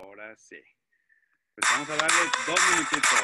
Ahora sí. Pues vamos a darle dos minutitos.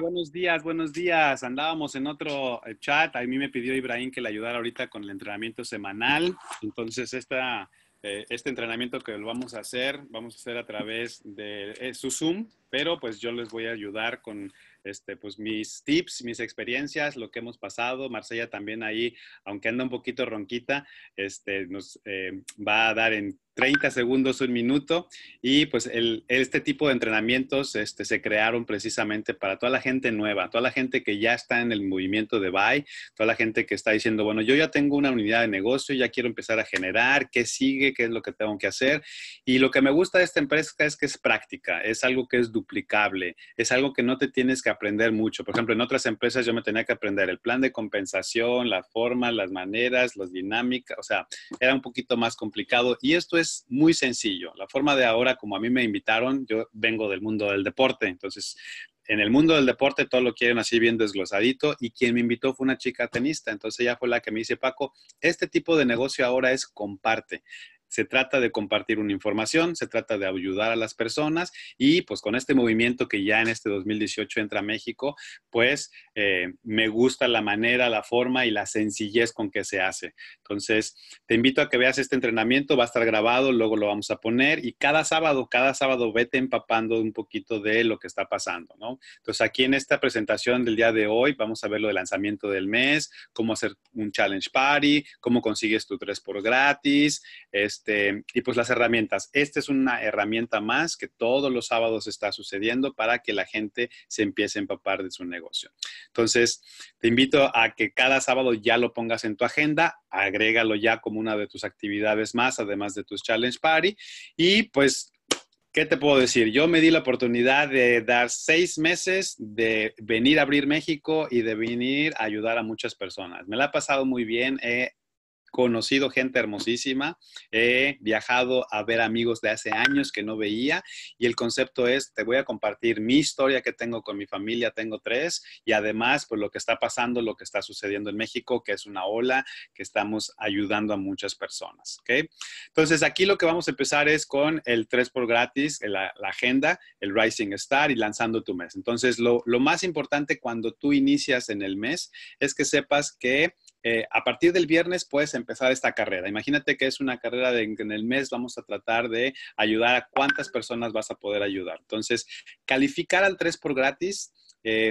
buenos días, buenos días. Andábamos en otro eh, chat. A mí me pidió Ibrahim que le ayudara ahorita con el entrenamiento semanal. Entonces, esta eh, este entrenamiento que lo vamos a hacer, vamos a hacer a través de eh, su Zoom, pero pues yo les voy a ayudar con este, pues mis tips, mis experiencias, lo que hemos pasado. Marcella también ahí, aunque anda un poquito ronquita, este, nos eh, va a dar en 30 segundos, un minuto. Y pues este tipo de entrenamientos este, se crearon precisamente para toda la gente nueva, toda la gente que ya está en el movimiento de Buy, toda la gente que está diciendo, bueno, yo ya tengo una unidad de negocio, ya quiero empezar a generar, qué sigue, qué es lo que tengo que hacer. Y lo que me gusta de esta empresa es que es práctica, es algo que es duplicable, es algo que no te tienes que aprender mucho. Por ejemplo, en otras empresas yo me tenía que aprender el plan de compensación, la forma, las maneras, las dinámicas, o sea, era un poquito más complicado. Y esto es muy sencillo. La forma de ahora, como a mí me invitaron, yo vengo del mundo del deporte, entonces en el mundo del deporte todo lo quieren así bien desglosadito y quien me invitó fue una chica tenista, entonces ella fue la que me dice, Paco, este tipo de negocio ahora es comparte se trata de compartir una información, se trata de ayudar a las personas y pues con este movimiento que ya en este 2018 entra a México, pues eh, me gusta la manera, la forma y la sencillez con que se hace. Entonces, te invito a que veas este entrenamiento, va a estar grabado, luego lo vamos a poner y cada sábado, cada sábado vete empapando un poquito de lo que está pasando, ¿no? Entonces, aquí en esta presentación del día de hoy vamos a ver lo del lanzamiento del mes, cómo hacer un challenge party, cómo consigues tu tres por gratis, es este, y pues las herramientas. Esta es una herramienta más que todos los sábados está sucediendo para que la gente se empiece a empapar de su negocio. Entonces, te invito a que cada sábado ya lo pongas en tu agenda, agrégalo ya como una de tus actividades más, además de tus Challenge Party. Y pues ¿Qué te puedo decir? Yo me di la oportunidad de dar seis meses de venir a abrir México y de venir a ayudar a muchas personas. Me la ha pasado muy bien, conocido gente hermosísima, he viajado a ver amigos de hace años que no veía y el concepto es, te voy a compartir mi historia que tengo con mi familia, tengo tres, y además pues lo que está pasando, lo que está sucediendo en México, que es una ola que estamos ayudando a muchas personas. ¿okay? Entonces aquí lo que vamos a empezar es con el 3 por gratis, la, la agenda, el Rising Star y lanzando tu mes. Entonces lo, lo más importante cuando tú inicias en el mes es que sepas que eh, a partir del viernes puedes empezar esta carrera. Imagínate que es una carrera de en el mes vamos a tratar de ayudar a cuántas personas vas a poder ayudar. Entonces, calificar al 3 por gratis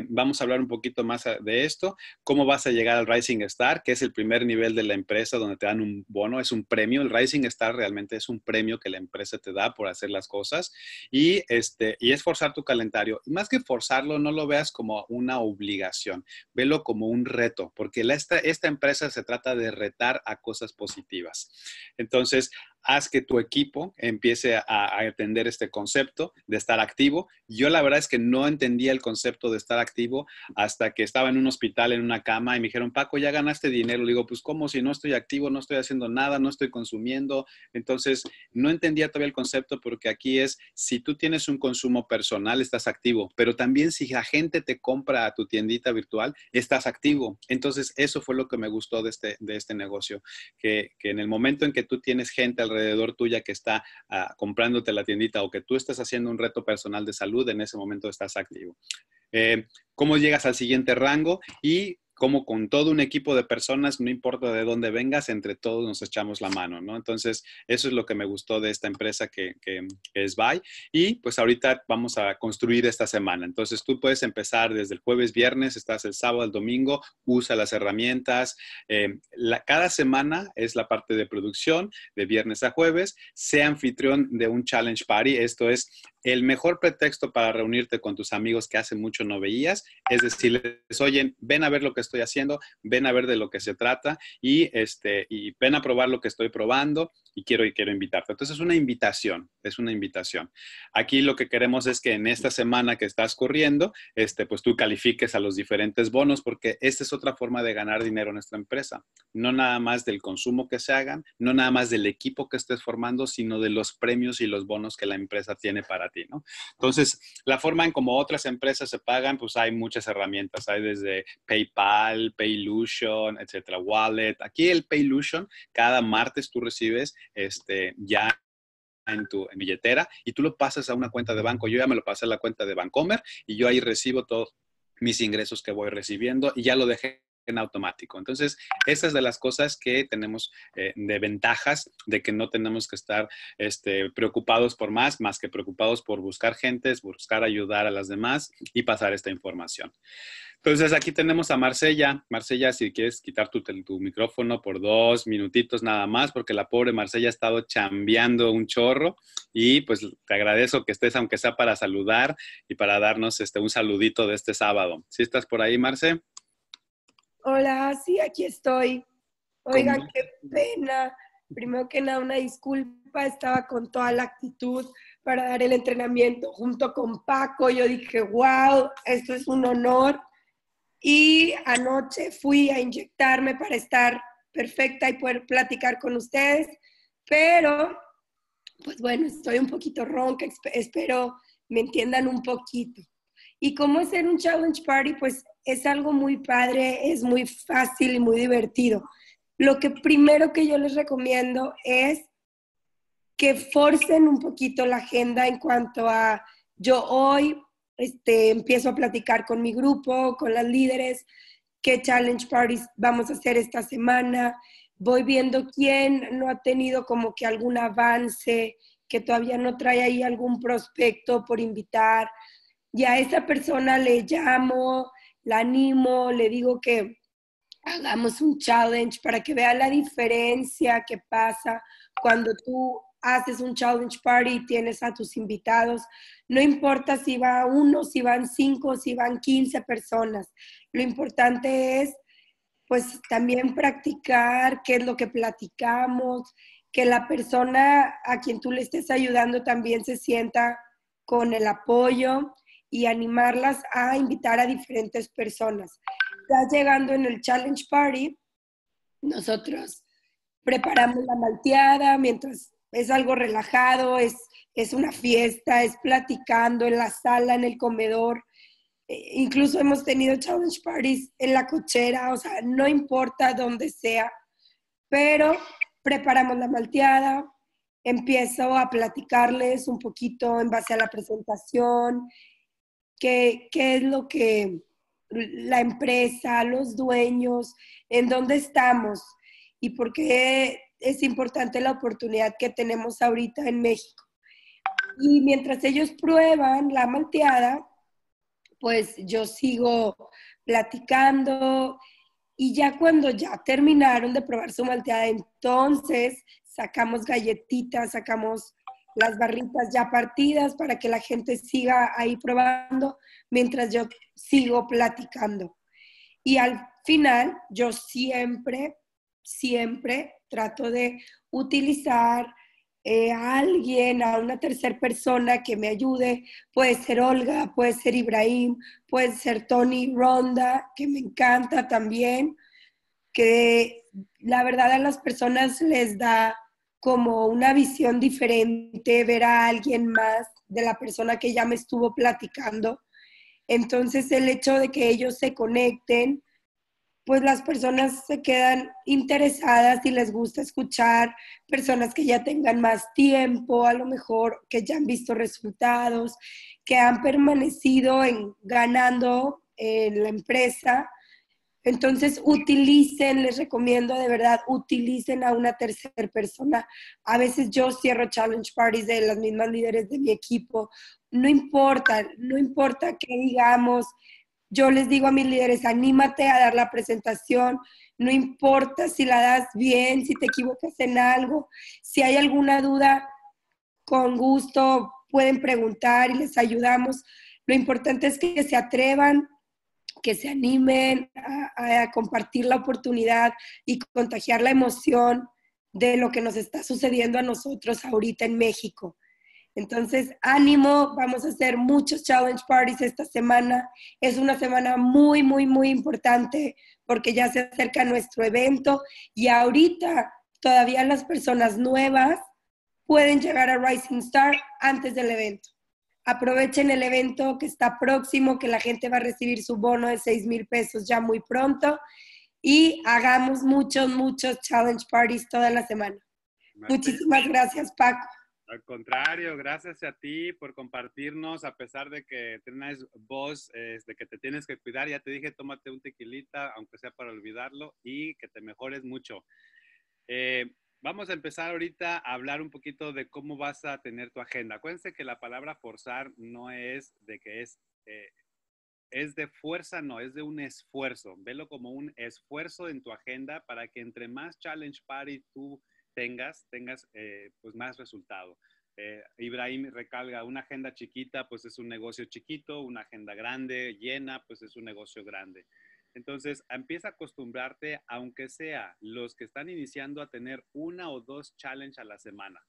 vamos a hablar un poquito más de esto, cómo vas a llegar al Rising Star, que es el primer nivel de la empresa donde te dan un bono, es un premio. El Rising Star realmente es un premio que la empresa te da por hacer las cosas y, este, y es forzar tu calendario. más que forzarlo, no lo veas como una obligación, velo como un reto, porque esta, esta empresa se trata de retar a cosas positivas. Entonces, haz que tu equipo empiece a, a, entender este concepto de estar activo. Yo la verdad es que no entendía el concepto de estar activo hasta que estaba en un hospital, en una cama, y me dijeron, Paco, ya ganaste dinero. Le digo, pues ¿cómo si no estoy activo, no estoy haciendo nada, no estoy consumiendo? Entonces, no entendía todavía el concepto porque aquí es, si tú tienes un consumo personal, estás activo, pero también si la gente te compra a tu tiendita virtual, estás activo. Entonces, eso fue lo que me gustó de este, de este negocio, que, que en el momento en que tú tienes gente alrededor, alrededor tuya que está ah, comprándote la tiendita o que tú estás haciendo un reto personal de salud, en ese momento estás activo. Eh, ¿Cómo llegas al siguiente rango? Y como con todo un equipo de personas, no importa de dónde vengas, entre todos nos echamos la mano, ¿no? Entonces, eso es lo que me gustó de esta empresa que, es By. Y pues ahorita vamos a construir esta semana. Entonces, tú puedes empezar desde el jueves, viernes, estás el sábado, al domingo, usa las herramientas. Eh, la, cada semana es la parte de producción, de viernes a jueves. Sea anfitrión de un challenge party, esto es el mejor pretexto para reunirte con tus amigos que hace mucho no veías es decirles, oye, ven a ver lo que estoy haciendo, ven a ver de lo que se trata y, este, y ven a probar lo que estoy probando y quiero, y quiero invitarte. Entonces es una invitación, es una invitación. Aquí lo que queremos es que en esta semana que estás corriendo, este, pues tú califiques a los diferentes bonos porque esta es otra forma de ganar dinero en nuestra empresa. No nada más del consumo que se hagan, no nada más del equipo que estés formando, sino de los premios y los bonos que la empresa tiene para ti, ¿no? Entonces, la forma en como otras empresas se pagan, pues hay muchas herramientas, hay desde PayPal, PayLusion etcétera, Wallet. Aquí el PayLusion cada martes tú recibes este, ya en tu billetera y tú lo pasas a una cuenta de banco. Yo ya me lo pasé a la cuenta de Bancomer y yo ahí recibo todos mis ingresos que voy recibiendo y ya lo dejé en automático. Entonces, esas de las cosas que tenemos eh, de ventajas, de que no tenemos que estar este, preocupados por más, más que preocupados por buscar gentes, buscar ayudar a las demás y pasar esta información. Entonces, aquí tenemos a Marcella. Marcella, si quieres quitar tu, micrófono por dos minutitos nada más, porque la pobre Marcella ha estado chambeando un chorro y pues te agradezco que estés, aunque sea para saludar y para darnos este, un saludito de este sábado. Si estás por ahí, Marce? Hola, sí, aquí estoy. Oiga, qué pena. Primero que nada, una disculpa, estaba con toda la actitud para dar el entrenamiento junto con Paco. Yo dije, wow, esto es un honor. Y anoche fui a inyectarme para estar perfecta y poder platicar con ustedes, pero pues bueno, estoy un poquito ronca, espero me entiendan un poquito. ¿Y cómo en un challenge party? Pues es algo muy padre, es muy fácil y muy divertido. Lo que primero que yo les recomiendo es que forcen un poquito la agenda en cuanto a yo hoy este, empiezo a platicar con mi grupo, con las líderes, qué challenge parties vamos a hacer esta semana, voy viendo quién no ha tenido como que algún avance, que todavía no trae ahí algún prospecto por invitar, y a esa persona le llamo, la animo, le digo que hagamos un challenge para que vea la diferencia que pasa cuando tú haces un challenge party y tienes a tus invitados. No importa si va uno, si van cinco, si van quince personas. Lo importante es, pues, también practicar qué es lo que platicamos, que la persona a quien tú le estés ayudando también se sienta con el apoyo y animarlas a invitar a diferentes personas. Ya llegando en el Challenge Party, nosotros preparamos la malteada mientras es algo relajado, es, es una fiesta, es platicando en la sala, en el comedor. Eh, incluso hemos tenido challenge parties en la cochera, o sea, no importa dónde sea, pero preparamos la malteada, empiezo a platicarles un poquito en base a la presentación, qué, es lo que la empresa, los dueños, en dónde estamos y por qué es importante la oportunidad que tenemos ahorita en México. Y mientras ellos prueban la malteada, pues yo sigo platicando y ya cuando ya terminaron de probar su malteada, entonces sacamos galletitas, sacamos las barritas ya partidas para que la gente siga ahí probando mientras yo sigo platicando. Y al final, yo siempre, siempre trato de utilizar eh, a alguien, a una tercera persona que me ayude. Puede ser Olga, puede ser Ibrahim, puede ser Tony Ronda, que me encanta también, que la verdad a las personas les da como una visión diferente, ver a alguien más de la persona que ya me estuvo platicando. Entonces el hecho de que ellos se conecten, pues las personas se quedan interesadas y les gusta escuchar, personas que ya tengan más tiempo, a lo mejor que ya han visto resultados, que han permanecido en ganando en la empresa entonces, utilicen, les recomiendo de verdad, utilicen a una tercera persona. A veces yo cierro challenge parties de las mismas líderes de mi equipo. No importa, no importa que digamos, yo les digo a mis líderes, anímate a dar la presentación, no importa si la das bien, si te equivocas en algo, si hay alguna duda, con gusto pueden preguntar y les ayudamos. Lo importante es que se atrevan, que se animen a, compartir la oportunidad y contagiar la emoción de lo que nos está sucediendo a nosotros ahorita en México. Entonces, ánimo, vamos a hacer muchos challenge parties esta semana. Es una semana muy, muy, muy importante porque ya se acerca nuestro evento y ahorita todavía las personas nuevas pueden llegar a Rising Star antes del evento aprovechen el evento que está próximo, que la gente va a recibir su bono de 6 mil pesos ya muy pronto y hagamos muchos, muchos challenge parties toda la semana. Muchísimas gracias, Paco. Al contrario, gracias a ti por compartirnos, a pesar de que tienes voz, de este, que te tienes que cuidar. Ya te dije, tómate un tequilita, aunque sea para olvidarlo, y que te mejores mucho. Eh, Vamos a empezar ahorita a hablar un poquito de cómo vas a tener tu agenda. Acuérdense que la palabra forzar no es de que es, eh, es de fuerza, no, es de un esfuerzo. Velo como un esfuerzo en tu agenda para que entre más challenge party tú tengas, tengas eh, pues más resultado. Eh, Ibrahim recalga, una agenda chiquita, pues es un negocio chiquito, una agenda grande, llena, pues es un negocio grande. Entonces, empieza a acostumbrarte, aunque sea los que están iniciando, a tener una o dos challenge a la semana.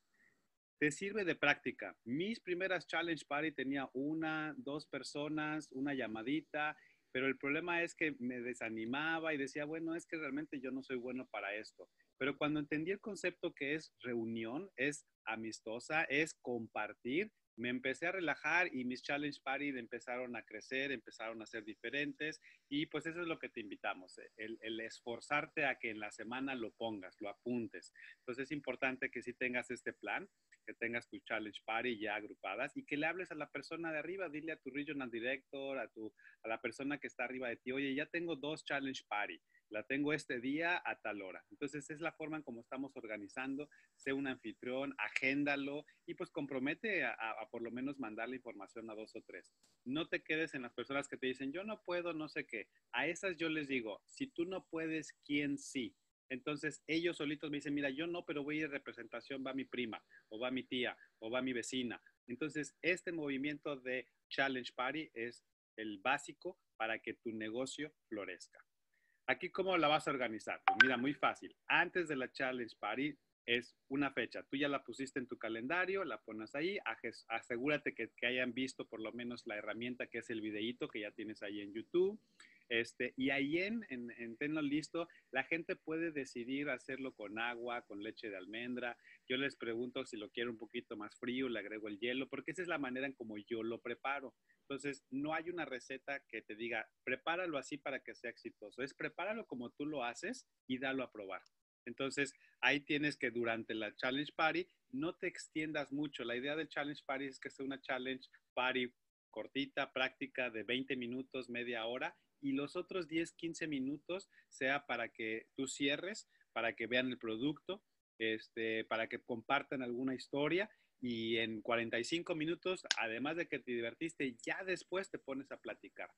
Te sirve de práctica. Mis primeras challenge party tenía una, dos personas, una llamadita, pero el problema es que me desanimaba y decía, bueno, es que realmente yo no soy bueno para esto. Pero cuando entendí el concepto que es reunión, es amistosa, es compartir, me empecé a relajar y mis challenge party empezaron a crecer, empezaron a ser diferentes y pues eso es lo que te invitamos, eh, el, esforzarte a que en la semana lo pongas, lo apuntes. Entonces es importante que si tengas este plan, que tengas tus challenge party ya agrupadas y que le hables a la persona de arriba, dile a tu regional director, a, tu, a la persona que está arriba de ti, oye, ya tengo dos challenge party la tengo este día a tal hora. Entonces es la forma en cómo estamos organizando, sé un anfitrión, agéndalo y pues compromete a, por lo menos mandar la información a dos o tres. No te quedes en las personas que te dicen, yo no puedo, no sé qué. A esas yo les digo, si tú no puedes, ¿quién sí? Entonces ellos solitos me dicen, mira, yo no, pero voy a ir representación, va mi prima, o va mi tía, o va mi vecina. Entonces este movimiento de Challenge Party es el básico para que tu negocio florezca. ¿Aquí cómo la vas a organizar? Pues mira, muy fácil. Antes de la Challenge Party es una fecha. Tú ya la pusiste en tu calendario, la pones ahí. Asegúrate que, hayan visto por lo menos la herramienta que es el videíto que ya tienes ahí en YouTube. Este, y ahí en, en, Listo, la gente puede decidir hacerlo con agua, con leche de almendra. Yo les pregunto si lo quiero un poquito más frío, le agrego el hielo, porque esa es la manera en como yo lo preparo. Entonces, no hay una receta que te diga, prepáralo así para que sea exitoso. Es prepáralo como tú lo haces y dalo a probar. Entonces, ahí tienes que durante la Challenge Party no te extiendas mucho. La idea del Challenge Party es que sea una Challenge Party cortita, práctica, de 20 minutos, media hora, y los otros 10, 15 minutos sea para que tú cierres, para que vean el producto, este, para que compartan alguna historia y en 45 minutos, además de que te divertiste, ya después te pones a platicar.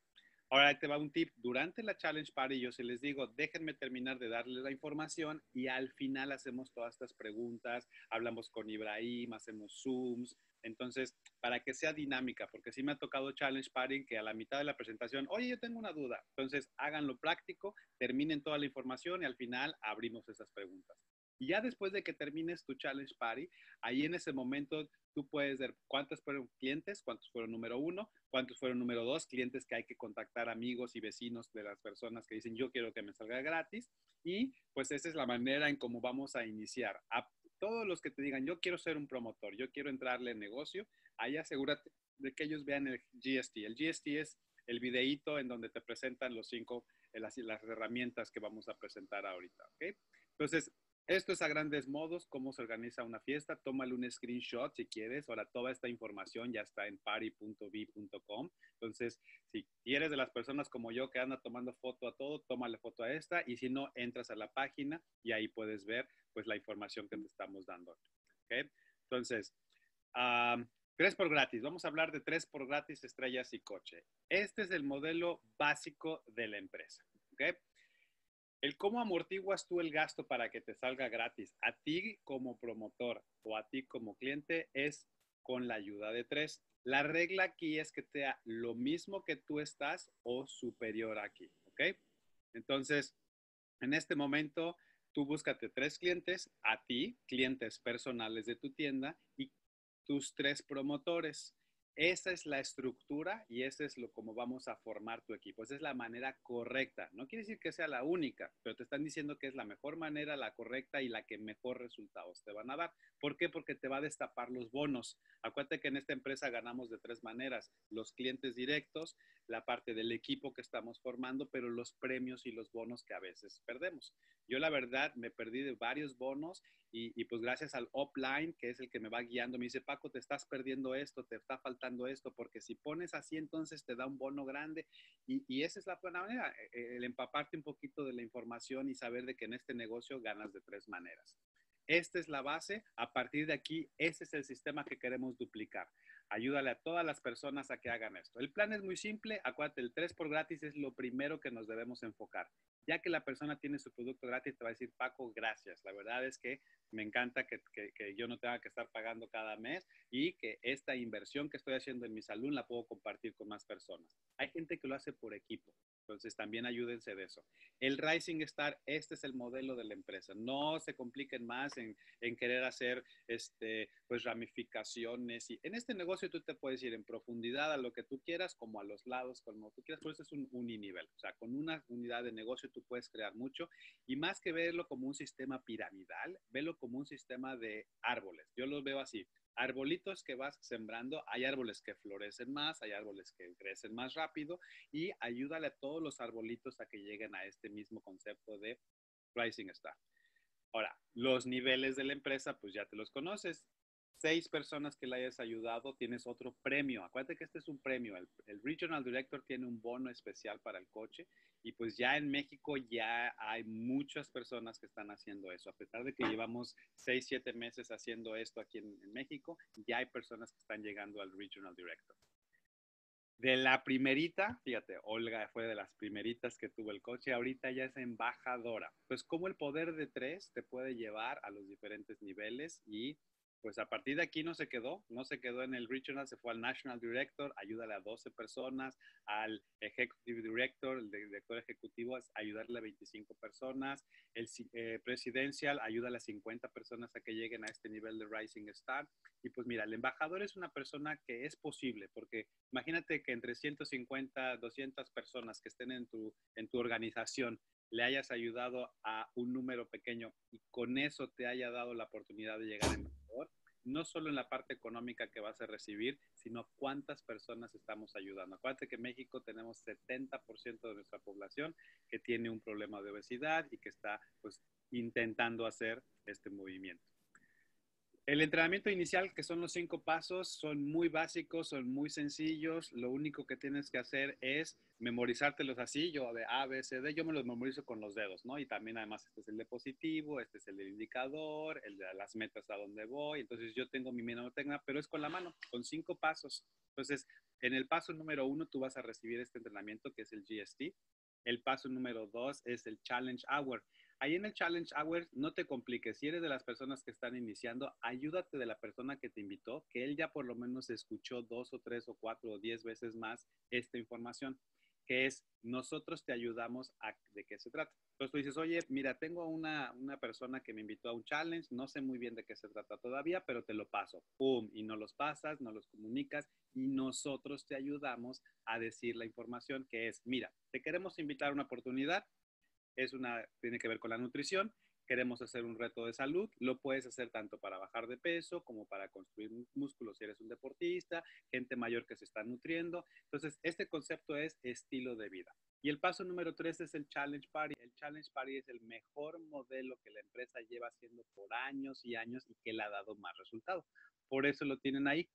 Ahora te va un tip. Durante la Challenge Party yo se les digo, déjenme terminar de darles la información y al final hacemos todas estas preguntas, hablamos con Ibrahim, hacemos Zooms. Entonces, para que sea dinámica, porque sí me ha tocado Challenge Party que a la mitad de la presentación, oye, yo tengo una duda. Entonces, háganlo práctico, terminen toda la información y al final abrimos esas preguntas. Y ya después de que termines tu Challenge Party, ahí en ese momento tú puedes ver cuántos fueron clientes, cuántos fueron número uno, cuántos fueron número dos, clientes que hay que contactar amigos y vecinos de las personas que dicen yo quiero que me salga gratis. Y pues esa es la manera en cómo vamos a iniciar. A todos los que te digan yo quiero ser un promotor, yo quiero entrarle en negocio, ahí asegúrate de que ellos vean el GST. El GST es el videíto en donde te presentan los cinco, eh, las, las herramientas que vamos a presentar ahorita, okay Entonces, esto es a grandes modos cómo se organiza una fiesta. Tómale un screenshot si quieres. Ahora, toda esta información ya está en party.b.com. Entonces, si eres de las personas como yo que anda tomando foto a todo, tómale foto a esta. Y si no, entras a la página y ahí puedes ver pues la información que te estamos dando. ¿Okay? Entonces, tres por gratis. Vamos a hablar de tres por gratis, estrellas y coche. Este es el modelo básico de la empresa. ¿Okay? el cómo amortiguas tú el gasto para que te salga gratis a ti como promotor o a ti como cliente es con la ayuda de tres. La regla aquí es que sea lo mismo que tú estás o superior aquí, ¿ok? Entonces, en este momento, tú búscate tres clientes a ti, clientes personales de tu tienda y tus tres promotores. Esa es la estructura y ese es lo como vamos a formar tu equipo. Esa es la manera correcta. No quiere decir que sea la única, pero te están diciendo que es la mejor manera, la correcta y la que mejor resultados te van a dar. ¿Por qué? Porque te va a destapar los bonos. Acuérdate que en esta empresa ganamos de tres maneras: los clientes directos, la parte del equipo que estamos formando, pero los premios y los bonos que a veces perdemos. Yo la verdad me perdí de varios bonos y, y pues gracias al upline, que es el que me va guiando, me dice Paco, te estás perdiendo esto, te está faltando esto, porque si pones así, entonces te da un bono grande y, y esa es la buena manera, e, el empaparte un poquito de la información y saber de que en este negocio ganas de tres maneras. Esta es la base, a partir de aquí, ese es el sistema que queremos duplicar. Ayúdale a todas las personas a que hagan esto. El plan es muy simple, acuérdate, el 3 por gratis es lo primero que nos debemos enfocar ya que la persona tiene su producto gratis, te va a decir, Paco, gracias. La verdad es que me encanta que, yo no tenga que estar pagando cada mes y que esta inversión que estoy haciendo en mi salud la puedo compartir con más personas. Hay gente que lo hace por equipo. Entonces también ayúdense de eso. El Rising Star, este es el modelo de la empresa. No se compliquen más en, en, querer hacer este, pues ramificaciones. Y en este negocio tú te puedes ir en profundidad a lo que tú quieras, como a los lados, como tú quieras. Por eso es un uninivel. O sea, con una unidad de negocio tú puedes crear mucho. Y más que verlo como un sistema piramidal, velo como un sistema de árboles. Yo los veo así arbolitos que vas sembrando, hay árboles que florecen más, hay árboles que crecen más rápido y ayúdale a todos los arbolitos a que lleguen a este mismo concepto de pricing Star. Ahora, los niveles de la empresa, pues ya te los conoces. Seis personas que le hayas ayudado, tienes otro premio. Acuérdate que este es un premio. El, el Regional Director tiene un bono especial para el coche y pues ya en México ya hay muchas personas que están haciendo eso. A pesar de que ah. llevamos seis siete meses haciendo esto aquí en, en, México, ya hay personas que están llegando al Regional Director. De la primerita, fíjate, Olga fue de las primeritas que tuvo el coche, ahorita ya es embajadora. Pues cómo el poder de tres te puede llevar a los diferentes niveles y pues a partir de aquí no se quedó, no se quedó en el regional, se fue al national director, ayúdale a 12 personas, al executive director, el director ejecutivo, ayudarle a 25 personas, el eh, presidential presidencial, a a 50 personas a que lleguen a este nivel de Rising Star. Y pues mira, el embajador es una persona que es posible, porque imagínate que entre 150, 200 personas que estén en tu organización le hayas ayudado a un número pequeño y con eso te haya dado la oportunidad de llegar a mejor, no solo en la parte económica que vas a recibir, sino cuántas personas estamos ayudando. Acuérdate que en México tenemos 70% de nuestra población que tiene un problema de obesidad y que está pues intentando hacer este movimiento. El entrenamiento inicial, que son los cinco pasos, son muy básicos, son muy sencillos. Lo único que tienes que hacer es memorizártelos así, yo de A, B, C, D, yo me los memorizo con los dedos, ¿no? Y también además este es el de positivo, este es el del indicador, el de las metas a dónde voy, entonces yo tengo mi técnica, pero es con la mano, con cinco pasos. Entonces, en el paso número uno tú vas a recibir este entrenamiento que es el GST, el paso número dos es el Challenge Hour. Ahí en el Challenge Hour, no te compliques. Si eres de las personas que están iniciando, ayúdate de la persona que te invitó, que él ya por lo menos escuchó dos o tres o cuatro o diez veces más esta información que es nosotros te ayudamos a de qué se trata. Entonces tú dices, oye, mira, tengo una, una persona que me invitó a un challenge, no sé muy bien de qué se trata todavía, pero te lo paso. ¡Pum! Y no los pasas, no los comunicas y nosotros te ayudamos a decir la información que es, mira, te queremos invitar a una oportunidad, es una, tiene que ver con la nutrición queremos hacer un reto de salud, lo puedes hacer tanto para bajar de peso como para construir músculos si eres un deportista, gente mayor que se está nutriendo. Entonces, este concepto es estilo de vida. Y el paso número tres es el Challenge Party. El Challenge Party es el mejor modelo que la empresa lleva haciendo por años y años y que le ha dado más resultados. Por eso lo tienen ahí.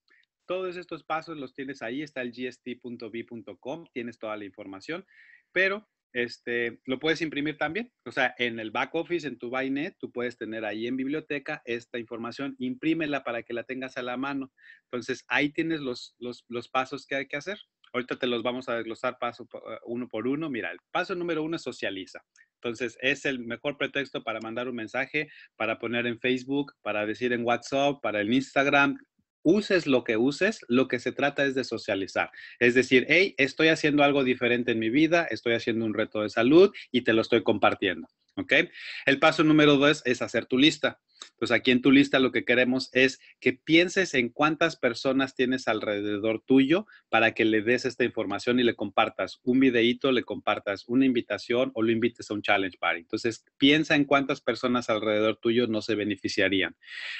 Todos estos pasos los tienes ahí, está el gst.b.com, tienes toda la información, pero este, lo puedes imprimir también. O sea, en el back office, en tu Binet, tú puedes tener ahí en biblioteca esta información, imprímela para que la tengas a la mano. Entonces, ahí tienes los, pasos que hay que hacer. Ahorita te los vamos a desglosar paso eh, uno por uno. Mira, el paso número uno es socializa. Entonces, es el mejor pretexto para mandar un mensaje, para poner en Facebook, para decir en WhatsApp, para el Instagram, uses lo que uses, lo que se trata es de socializar. Es decir, hey, estoy haciendo algo diferente en mi vida, estoy haciendo un reto de salud y te lo estoy compartiendo. ¿Ok? El paso número dos es hacer tu lista. Entonces aquí en tu lista lo que queremos es que pienses en cuántas personas tienes alrededor tuyo para que le des esta información y le compartas un videíto, le compartas una invitación o lo invites a un challenge party. Entonces piensa en cuántas personas alrededor tuyo no se beneficiarían.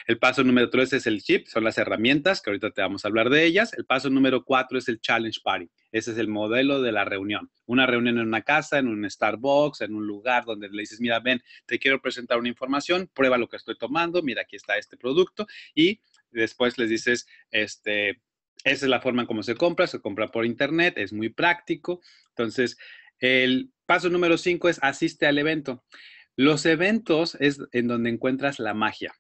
El paso número tres es el chip, son las herramientas, que ahorita te vamos a hablar de ellas. El paso número cuatro es el challenge party. Ese es el modelo de la reunión. Una reunión en una casa, en un Starbucks, en un lugar donde le dices, mira, ven, te quiero presentar una información, prueba lo que estoy tomando mira, aquí está este producto y después les dices, este, esa es la forma como se compra, se compra por internet, es muy práctico. Entonces, el paso número cinco es asiste al evento. Los eventos es en donde encuentras la magia.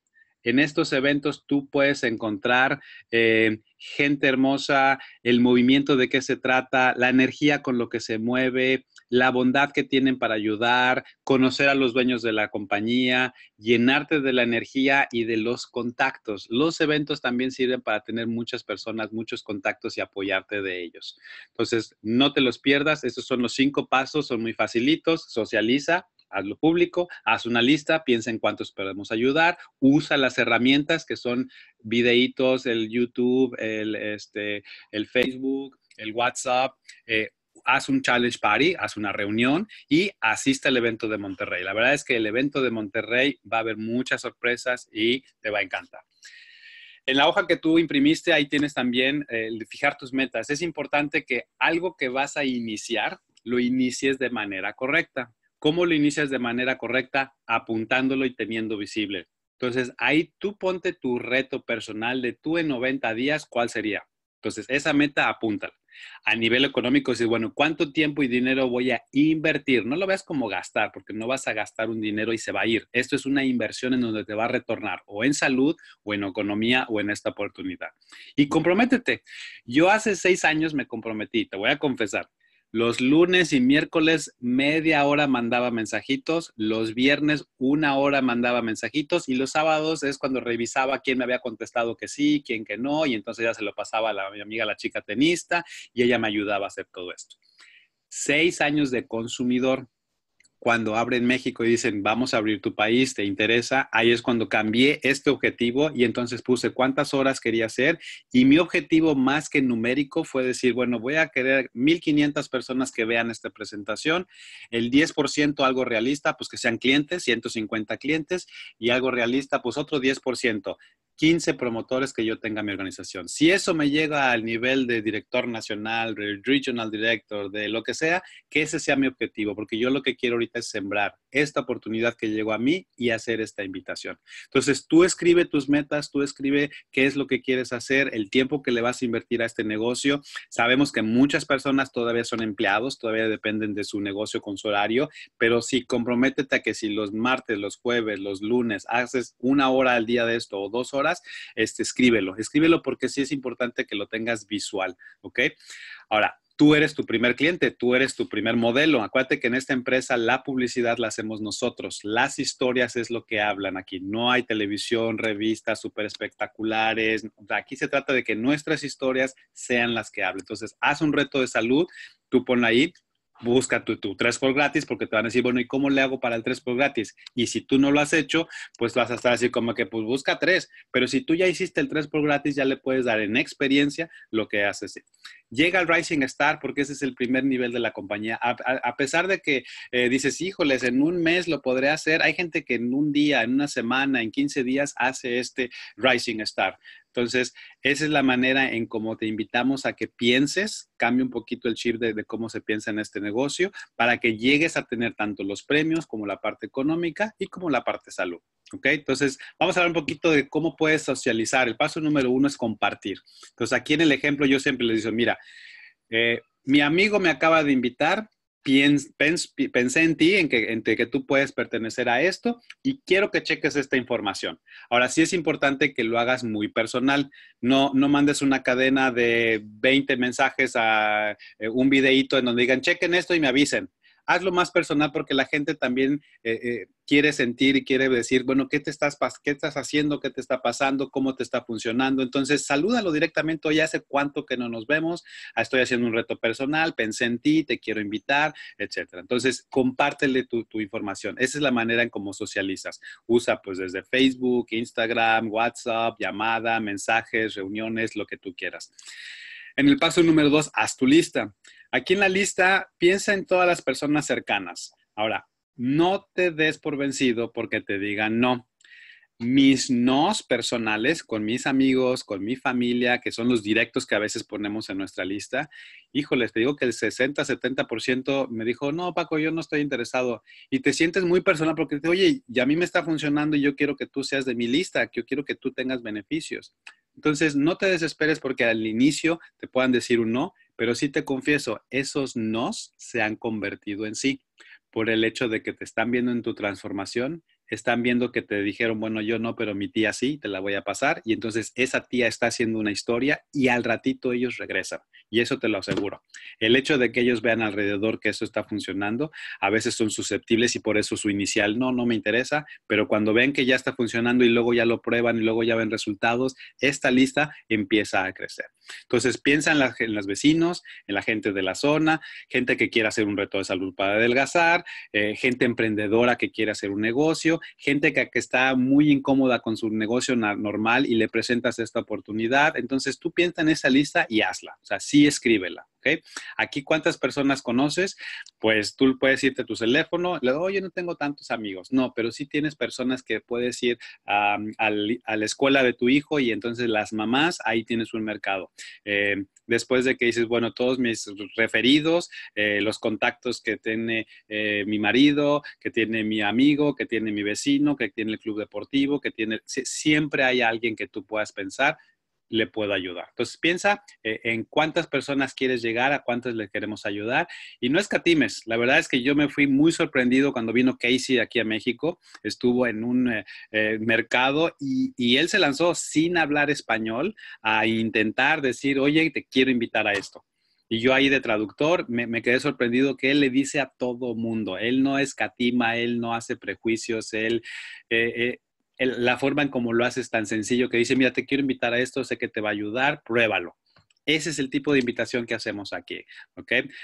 En estos eventos tú puedes encontrar eh, gente hermosa, el movimiento de qué se trata, la energía con lo que se mueve, la bondad que tienen para ayudar, conocer a los dueños de la compañía, llenarte de la energía y de los contactos. Los eventos también sirven para tener muchas personas, muchos contactos y apoyarte de ellos. Entonces, no te los pierdas. Estos son los cinco pasos, son muy facilitos. Socializa, hazlo público, haz una lista, piensa en cuántos podemos ayudar, usa las herramientas que son videitos, el YouTube, el, este, el Facebook, el WhatsApp. Eh, haz un challenge party, haz una reunión y asiste al evento de Monterrey. La verdad es que el evento de Monterrey va a haber muchas sorpresas y te va a encantar. En la hoja que tú imprimiste, ahí tienes también eh, el fijar tus metas. Es importante que algo que vas a iniciar, lo inicies de manera correcta. ¿Cómo lo inicias de manera correcta? Apuntándolo y teniendo visible. Entonces, ahí tú ponte tu reto personal de tú en 90 días, ¿cuál sería? Entonces, esa meta apúntala. A nivel económico, decir, bueno, ¿cuánto tiempo y dinero voy a invertir? No lo veas como gastar, porque no vas a gastar un dinero y se va a ir. Esto es una inversión en donde te va a retornar o en salud o en economía o en esta oportunidad. Y comprométete. Yo hace seis años me comprometí, te voy a confesar. Los lunes y miércoles media hora mandaba mensajitos, los viernes una hora mandaba mensajitos y los sábados es cuando revisaba quién me había contestado que sí, quién que no y entonces ya se lo pasaba a, la, mi amiga la chica tenista y ella me ayudaba a hacer todo esto. Seis años de consumidor, cuando abren México y dicen, vamos a abrir tu país, ¿te interesa? Ahí es cuando cambié este objetivo y entonces puse cuántas horas quería hacer. Y mi objetivo más que numérico fue decir, bueno, voy a querer 1.500 personas que vean esta presentación, el 10% algo realista, pues que sean clientes, 150 clientes, y algo realista, pues otro 10%. 15 promotores que yo tenga en mi organización. Si eso me llega al nivel de director nacional, regional director, de lo que sea, que ese sea mi objetivo, porque yo lo que quiero ahorita es sembrar esta oportunidad que llegó a mí y hacer esta invitación. Entonces, tú escribe tus metas, tú escribe qué es lo que quieres hacer, el tiempo que le vas a invertir a este negocio. Sabemos que muchas personas todavía son empleados, todavía dependen de su negocio con su horario, pero sí, comprométete a que si los martes, los jueves, los lunes, haces una hora al día de esto o dos horas, este, escríbelo, escríbelo porque sí es importante que lo tengas visual, ¿ok? Ahora, tú eres tu primer cliente, tú eres tu primer modelo. Acuérdate que en esta empresa la publicidad la hacemos nosotros. Las historias es lo que hablan aquí. No hay televisión, revistas súper espectaculares. Aquí se trata de que nuestras historias sean las que hablen. Entonces, haz un reto de salud, tú pon ahí busca tu, tu 3 por gratis porque te van a decir, bueno, ¿y cómo le hago para el 3 por gratis? Y si tú no lo has hecho, pues vas a estar así como que, pues busca 3, pero si tú ya hiciste el 3 por gratis, ya le puedes dar en experiencia lo que haces. Llega al Rising Star porque ese es el primer nivel de la compañía. A, pesar de que eh, dices, híjoles, en un mes lo podré hacer, hay gente que en un día, en una semana, en 15 días hace este Rising Star. Entonces, esa es la manera en cómo te invitamos a que pienses, cambie un poquito el chip de, cómo se piensa en este negocio, para que llegues a tener tanto los premios como la parte económica y como la parte salud. ¿Ok? Entonces, vamos a hablar un poquito de cómo puedes socializar. El paso número uno es compartir. Entonces, aquí en el ejemplo yo siempre les digo, mira, eh, mi amigo me acaba de invitar pensé en ti, en que, tú puedes pertenecer a esto y quiero que cheques esta información. Ahora sí es importante que lo hagas muy personal. No, mandes una cadena de 20 mensajes a eh, un videíto en donde digan, chequen esto y me avisen hazlo más personal porque la gente también eh, eh, quiere sentir y quiere decir, bueno, ¿qué te estás, qué estás haciendo? ¿Qué te está pasando? ¿Cómo te está funcionando? Entonces, salúdalo directamente. Hoy hace cuánto que no nos vemos. Ah, estoy haciendo un reto personal, pensé en ti, te quiero invitar, etc. Entonces, compártele tu, información. Esa es la manera en cómo socializas. Usa pues desde Facebook, Instagram, WhatsApp, llamada, mensajes, reuniones, lo que tú quieras. En el paso número dos, haz tu lista. Aquí en la lista, piensa en todas las personas cercanas. Ahora, no te des por vencido porque te digan no. Mis nos personales con mis amigos, con mi familia, que son los directos que a veces ponemos en nuestra lista. Híjoles, te digo que el 60-70% me dijo, no, Paco, yo no estoy interesado. Y te sientes muy personal porque te oye, y a mí me está funcionando y yo quiero que tú seas de mi lista, que yo quiero que tú tengas beneficios. Entonces, no te desesperes porque al inicio te puedan decir un no pero sí te confieso, esos nos se han convertido en sí por el hecho de que te están viendo en tu transformación están viendo que te dijeron, bueno, yo no, pero mi tía sí, te la voy a pasar. Y entonces esa tía está haciendo una historia y al ratito ellos regresan. Y eso te lo aseguro. El hecho de que ellos vean alrededor que eso está funcionando, a veces son susceptibles y por eso su inicial, no, no me interesa, pero cuando ven que ya está funcionando y luego ya lo prueban y luego ya ven resultados, esta lista empieza a crecer. Entonces piensa en, los vecinos, en la gente de la zona, gente que quiera hacer un reto de salud para adelgazar, eh, gente emprendedora que quiere hacer un negocio gente que, está muy incómoda con su negocio normal y le presentas esta oportunidad. Entonces tú piensa en esa lista y hazla, o sea, sí escríbela. ¿Okay? Aquí, ¿cuántas personas conoces? Pues tú puedes irte a tu teléfono, le digo, oye, no tengo tantos amigos. No, pero sí tienes personas que puedes ir a, la escuela de tu hijo y entonces las mamás, ahí tienes un mercado. Eh, después de que dices, bueno, todos mis referidos, eh, los contactos que tiene eh, mi marido, que tiene mi amigo, que tiene mi vecino, que tiene el club deportivo, que tiene, siempre hay alguien que tú puedas pensar le puedo ayudar. Entonces piensa eh, en cuántas personas quieres llegar, a cuántas le queremos ayudar y no escatimes. La verdad es que yo me fui muy sorprendido cuando vino Casey aquí a México, estuvo en un eh, eh, mercado y, él se lanzó sin hablar español a intentar decir, oye, te quiero invitar a esto. Y yo ahí de traductor me, me quedé sorprendido que él le dice a todo mundo, él no escatima, él no hace prejuicios, él la forma en cómo lo haces tan sencillo que dice, mira, te quiero invitar a esto, sé que te va a ayudar, pruébalo. Ese es el tipo de invitación que hacemos aquí,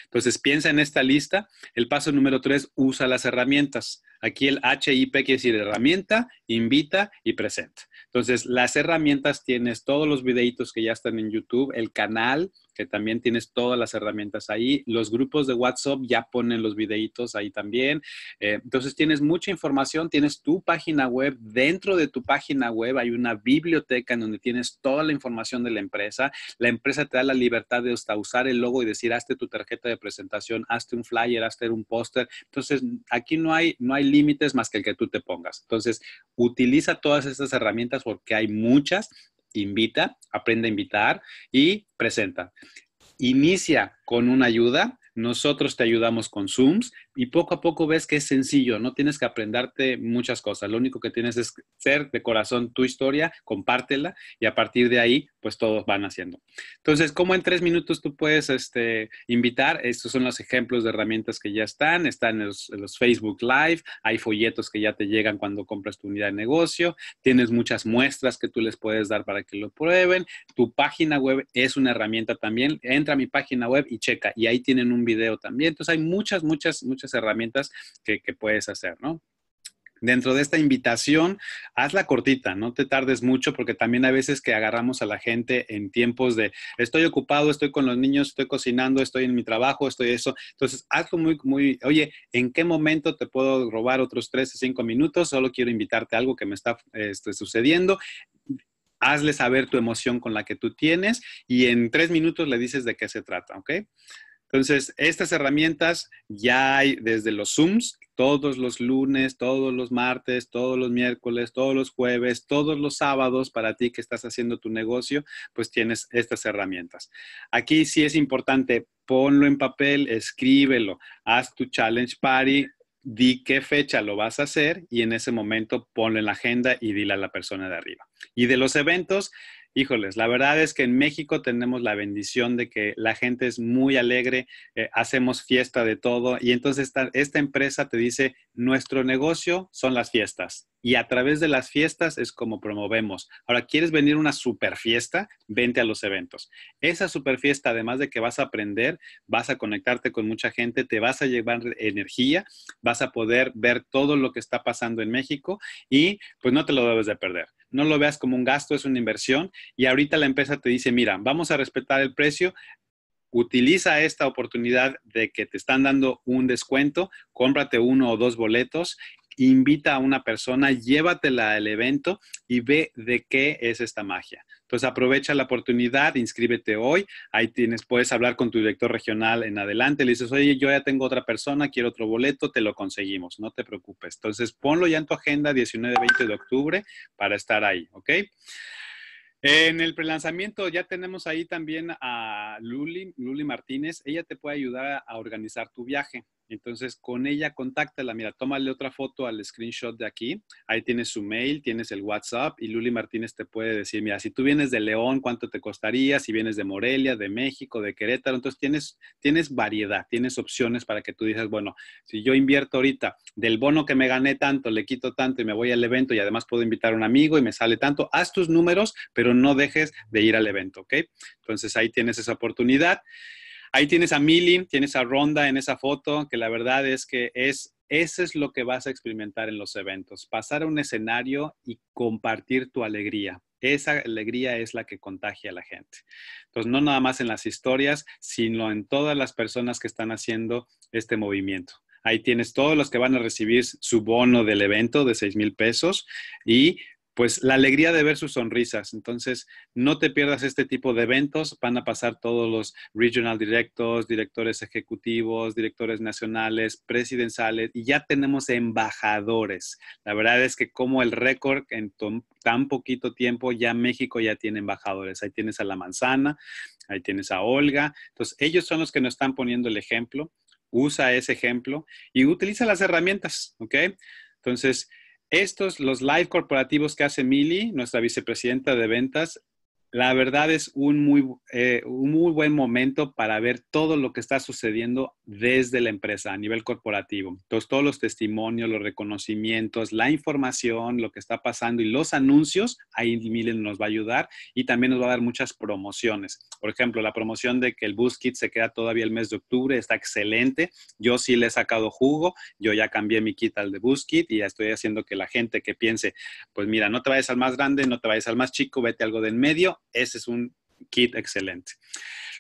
Entonces piensa en esta lista. El paso número tres, usa las herramientas. Aquí el HIP quiere decir herramienta, invita y presenta. Entonces, las herramientas tienes todos los videitos que ya están en YouTube, el canal, que también tienes todas las herramientas ahí. Los grupos de WhatsApp ya ponen los videitos ahí también. Eh, entonces tienes mucha información, tienes tu página web. Dentro de tu página web hay una biblioteca en donde tienes toda la información de la empresa. La empresa te da la libertad de hasta usar el logo y decir, hazte tu tarjeta de presentación, hazte un flyer, hazte un póster. Entonces, aquí no hay, no hay límites más que el que tú te pongas. Entonces, utiliza todas estas herramientas porque hay muchas. Invita, aprende a invitar y presenta. Inicia con una ayuda. Nosotros te ayudamos con Zooms, y poco a poco ves que es sencillo, no tienes que aprenderte muchas cosas, lo único que tienes es ser de corazón tu historia, compártela y a partir de ahí pues todos van haciendo. Entonces, como en tres minutos tú puedes este, invitar? Estos son los ejemplos de herramientas que ya están, están los, en los Facebook Live, hay folletos que ya te llegan cuando compras tu unidad de negocio, tienes muchas muestras que tú les puedes dar para que lo prueben, tu página web es una herramienta también, entra a mi página web y checa, y ahí tienen un video también, entonces hay muchas, muchas, muchas herramientas que, puedes hacer, ¿no? dentro de esta invitación, hazla cortita, no te tardes mucho, porque también a veces que agarramos a la gente en tiempos de estoy ocupado, estoy con los niños, estoy cocinando, estoy en mi trabajo, estoy eso. Entonces, hazlo muy, muy, oye, ¿en qué momento te puedo robar otros tres o cinco minutos? Solo quiero invitarte a algo que me está este, sucediendo hazle saber tu emoción con la que tú tienes y en tres minutos le dices de qué se trata, ¿ok? Entonces, estas herramientas ya hay desde los Zooms, todos los lunes, todos los martes, todos los miércoles, todos los jueves, todos los sábados para ti que estás haciendo tu negocio, pues tienes estas herramientas. Aquí sí es importante, ponlo en papel, escríbelo, haz tu challenge party, di qué fecha lo vas a hacer y en ese momento ponlo en la agenda y dile a la persona de arriba. Y de los eventos, híjoles, la verdad es que en México tenemos la bendición de que la gente es muy alegre, eh, hacemos fiesta de todo y entonces esta, esta empresa te dice, nuestro negocio son las fiestas y a través de las fiestas es como promovemos. Ahora, ¿quieres venir a una super fiesta? Vente a los eventos. Esa super fiesta, además de que vas a aprender, vas a conectarte con mucha gente, te vas a llevar energía, vas a poder ver todo lo que está pasando en México y pues no te lo debes de perder no lo veas como un gasto, es una inversión. Y ahorita la empresa te dice, mira, vamos a respetar el precio, utiliza esta oportunidad de que te están dando un descuento, cómprate uno o dos boletos, invita a una persona, llévatela al evento y ve de qué es esta magia. Entonces aprovecha la oportunidad, inscríbete hoy, ahí tienes, puedes hablar con tu director regional en adelante, le dices, oye, yo ya tengo otra persona, quiero otro boleto, te lo conseguimos, no te preocupes. Entonces ponlo ya en tu agenda 19-20 de octubre para estar ahí, ¿ok? En el prelanzamiento ya tenemos ahí también a Luli, Luli Martínez. Ella te puede ayudar a organizar tu viaje. Entonces, con ella, contáctala. Mira, tómale otra foto al screenshot de aquí. Ahí tienes su mail, tienes el WhatsApp y Luli Martínez te puede decir, mira, si tú vienes de León, ¿cuánto te costaría? Si vienes de Morelia, de México, de Querétaro. Entonces, tienes, tienes variedad, tienes opciones para que tú digas, bueno, si yo invierto ahorita del bono que me gané tanto, le quito tanto y me voy al evento y además puedo invitar a un amigo y me sale tanto, haz tus números, pero no dejes de ir al evento, ¿ok? Entonces, ahí tienes esa oportunidad. Ahí tienes a Millie, tienes a Ronda en esa foto, que la verdad es que es, ese es lo que vas a experimentar en los eventos, pasar a un escenario y compartir tu alegría. Esa alegría es la que contagia a la gente. Entonces, no nada más en las historias, sino en todas las personas que están haciendo este movimiento. Ahí tienes todos los que van a recibir su bono del evento de 6 mil pesos y pues la alegría de ver sus sonrisas. Entonces, no te pierdas este tipo de eventos. Van a pasar todos los regional directos, directores ejecutivos, directores nacionales, presidenciales y ya tenemos embajadores. La verdad es que como el récord en tan poquito tiempo, ya México ya tiene embajadores. Ahí tienes a La Manzana, ahí tienes a Olga. Entonces, ellos son los que nos están poniendo el ejemplo. Usa ese ejemplo y utiliza las herramientas, ¿ok? Entonces, estos, los live corporativos que hace Mili, nuestra vicepresidenta de ventas, la verdad es un muy, eh, un muy buen momento para ver todo lo que está sucediendo desde la empresa a nivel corporativo. Entonces, todos los testimonios, los reconocimientos, la información, lo que está pasando y los anuncios, ahí Milen nos va a ayudar y también nos va a dar muchas promociones. Por ejemplo, la promoción de que el buskit se queda todavía el mes de octubre está excelente. Yo sí le he sacado jugo, yo ya cambié mi kit al de buskit y ya estoy haciendo que la gente que piense, pues mira, no te vayas al más grande, no te vayas al más chico, vete algo de en medio ese es un kit excelente.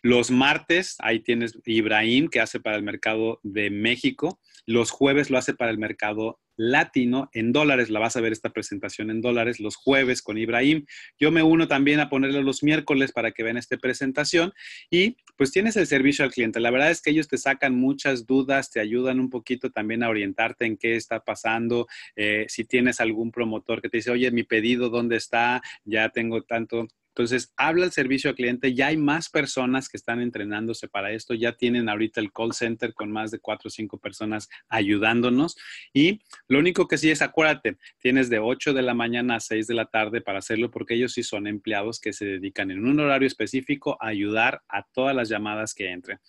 Los martes, ahí tienes Ibrahim, que hace para el mercado de México. Los jueves lo hace para el mercado latino en dólares. La vas a ver esta presentación en dólares los jueves con Ibrahim. Yo me uno también a ponerle los miércoles para que vean esta presentación. Y pues tienes el servicio al cliente. La verdad es que ellos te sacan muchas dudas, te ayudan un poquito también a orientarte en qué está pasando. Eh, si tienes algún promotor que te dice, oye, mi pedido, ¿dónde está? Ya tengo tanto entonces, habla el servicio al cliente, ya hay más personas que están entrenándose para esto, ya tienen ahorita el call center con más de cuatro o cinco personas ayudándonos y lo único que sí es, acuérdate, tienes de 8 de la mañana a 6 de la tarde para hacerlo porque ellos sí son empleados que se dedican en un horario específico a ayudar a todas las llamadas que entren.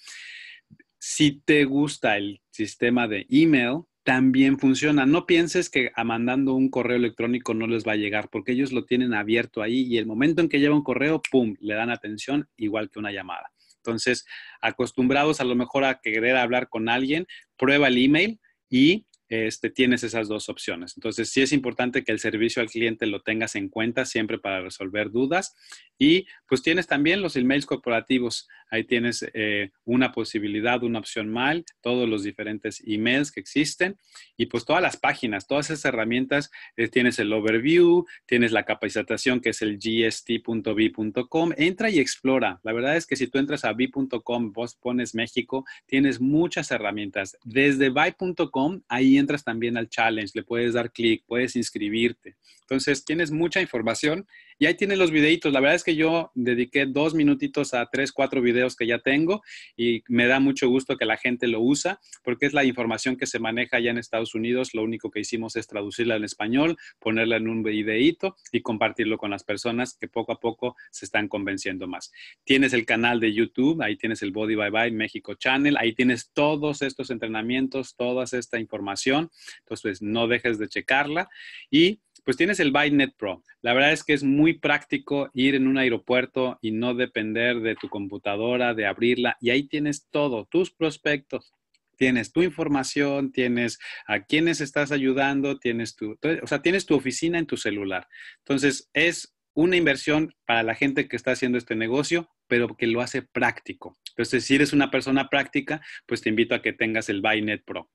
Si te gusta el sistema de email, también funciona. No pienses que a mandando un correo electrónico no les va a llegar, porque ellos lo tienen abierto ahí y el momento en que lleva un correo, ¡pum!, le dan atención igual que una llamada. Entonces, acostumbrados a lo mejor a querer hablar con alguien, prueba el email y este, tienes esas dos opciones. Entonces, sí es importante que el servicio al cliente lo tengas en cuenta siempre para resolver dudas. Y pues tienes también los emails corporativos. Ahí tienes eh, una posibilidad, una opción mal, todos los diferentes emails que existen y pues todas las páginas, todas esas herramientas. Eh, tienes el overview, tienes la capacitación que es el gst.b.com. Entra y explora. La verdad es que si tú entras a b.com, vos pones México, tienes muchas herramientas. Desde by.com, ahí entras también al challenge, le puedes dar clic, puedes inscribirte. Entonces, tienes mucha información y ahí tienes los videitos. La verdad es que yo dediqué dos minutitos a tres, cuatro videos que ya tengo y me da mucho gusto que la gente lo usa porque es la información que se maneja ya en Estados Unidos. Lo único que hicimos es traducirla en español, ponerla en un videito y compartirlo con las personas que poco a poco se están convenciendo más. Tienes el canal de YouTube, ahí tienes el Body Bye Bye México Channel, ahí tienes todos estos entrenamientos, toda esta información. Entonces, no dejes de checarla y pues tienes el ByteNet Pro. La verdad es que es muy práctico ir en un aeropuerto y no depender de tu computadora, de abrirla. Y ahí tienes todo, tus prospectos, tienes tu información, tienes a quienes estás ayudando, tienes tu, o sea, tienes tu oficina en tu celular. Entonces, es una inversión para la gente que está haciendo este negocio, pero que lo hace práctico. Entonces, si eres una persona práctica, pues te invito a que tengas el Bynet Pro.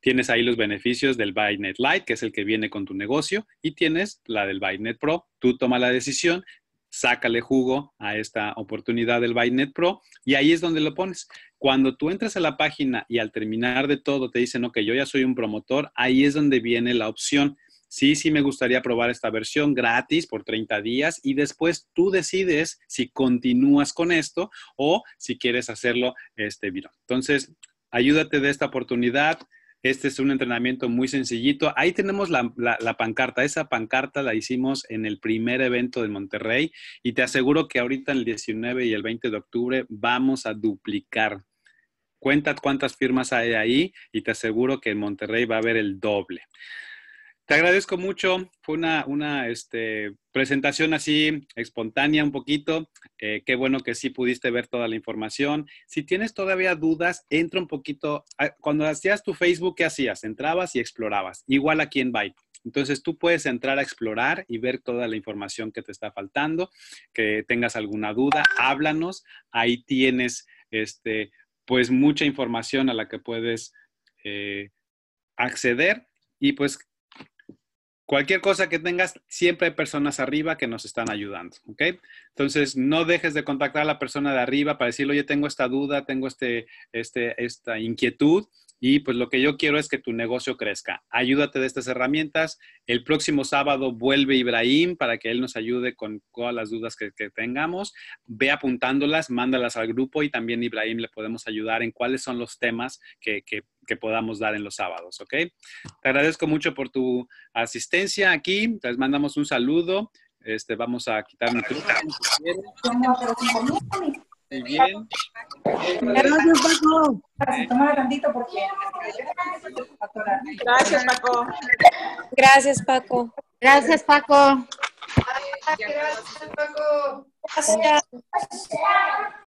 Tienes ahí los beneficios del BuyNet Lite, que es el que viene con tu negocio, y tienes la del BuyNet Pro. Tú toma la decisión, sácale jugo a esta oportunidad del ByNet Pro y ahí es donde lo pones. Cuando tú entras a la página y al terminar de todo te dicen, ok, yo ya soy un promotor, ahí es donde viene la opción. Sí, sí me gustaría probar esta versión gratis por 30 días y después tú decides si continúas con esto o si quieres hacerlo este virón. Entonces, ayúdate de esta oportunidad, este es un entrenamiento muy sencillito. Ahí tenemos la, pancarta. Esa pancarta la hicimos en el primer evento de Monterrey y te aseguro que ahorita el 19 y el 20 de octubre vamos a duplicar. Cuenta cuántas firmas hay ahí y te aseguro que en Monterrey va a haber el doble. Te agradezco mucho. Fue una, este, presentación así espontánea un poquito. Eh, qué bueno que sí pudiste ver toda la información. Si tienes todavía dudas, entra un poquito. Ah, cuando hacías tu Facebook, ¿qué hacías? Entrabas y explorabas. Igual aquí en Byte. Entonces tú puedes entrar a explorar y ver toda la información que te está faltando, que tengas alguna duda, háblanos. Ahí tienes este, pues mucha información a la que puedes eh, acceder y pues Cualquier cosa que tengas, siempre hay personas arriba que nos están ayudando, ¿ok? Entonces, no dejes de contactar a la persona de arriba para decirle, oye, tengo esta duda, tengo este, este, esta inquietud y pues lo que yo quiero es que tu negocio crezca. Ayúdate de estas herramientas. El próximo sábado vuelve Ibrahim para que él nos ayude con todas las dudas que, que tengamos. Ve apuntándolas, mándalas al grupo y también Ibrahim le podemos ayudar en cuáles son los temas que, que que podamos dar en los sábados, ¿ok? Te agradezco mucho por tu asistencia aquí, les mandamos un saludo, este, vamos a quitar Muy bien. Gracias, Paco. Gracias, Paco. Gracias, Paco. Gracias, Paco. Gracias, Paco.